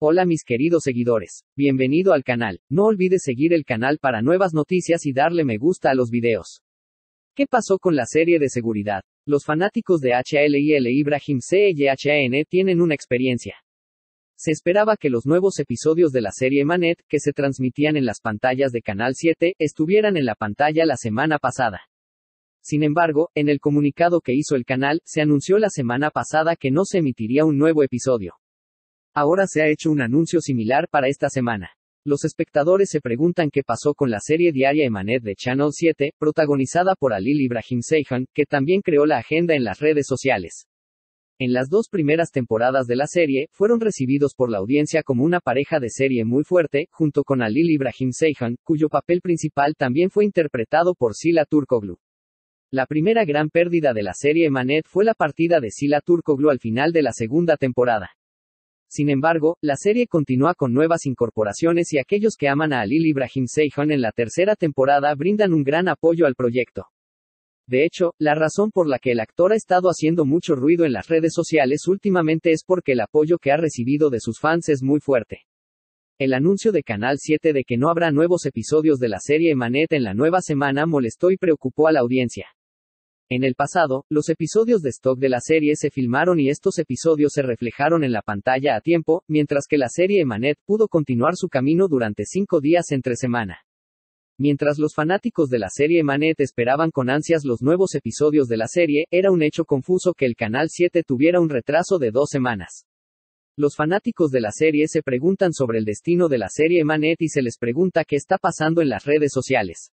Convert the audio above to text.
Hola mis queridos seguidores, bienvenido al canal, no olvides seguir el canal para nuevas noticias y darle me gusta a los videos. ¿Qué pasó con la serie de seguridad? Los fanáticos de HLIL Ibrahim C N tienen una experiencia. Se esperaba que los nuevos episodios de la serie Manet, que se transmitían en las pantallas de Canal 7, estuvieran en la pantalla la semana pasada. Sin embargo, en el comunicado que hizo el canal, se anunció la semana pasada que no se emitiría un nuevo episodio. Ahora se ha hecho un anuncio similar para esta semana. Los espectadores se preguntan qué pasó con la serie diaria Emanet de Channel 7, protagonizada por Alil Ibrahim Seihan, que también creó la agenda en las redes sociales. En las dos primeras temporadas de la serie, fueron recibidos por la audiencia como una pareja de serie muy fuerte, junto con Alil Ibrahim Seihan, cuyo papel principal también fue interpretado por Sila Turkoglu. La primera gran pérdida de la serie Emanet fue la partida de Sila Turkoglu al final de la segunda temporada. Sin embargo, la serie continúa con nuevas incorporaciones y aquellos que aman a Alil Ibrahim Seyhan en la tercera temporada brindan un gran apoyo al proyecto. De hecho, la razón por la que el actor ha estado haciendo mucho ruido en las redes sociales últimamente es porque el apoyo que ha recibido de sus fans es muy fuerte. El anuncio de Canal 7 de que no habrá nuevos episodios de la serie Manet en la nueva semana molestó y preocupó a la audiencia. En el pasado, los episodios de stock de la serie se filmaron y estos episodios se reflejaron en la pantalla a tiempo, mientras que la serie Emanet pudo continuar su camino durante cinco días entre semana. Mientras los fanáticos de la serie Emanet esperaban con ansias los nuevos episodios de la serie, era un hecho confuso que el Canal 7 tuviera un retraso de dos semanas. Los fanáticos de la serie se preguntan sobre el destino de la serie Emanet y se les pregunta qué está pasando en las redes sociales.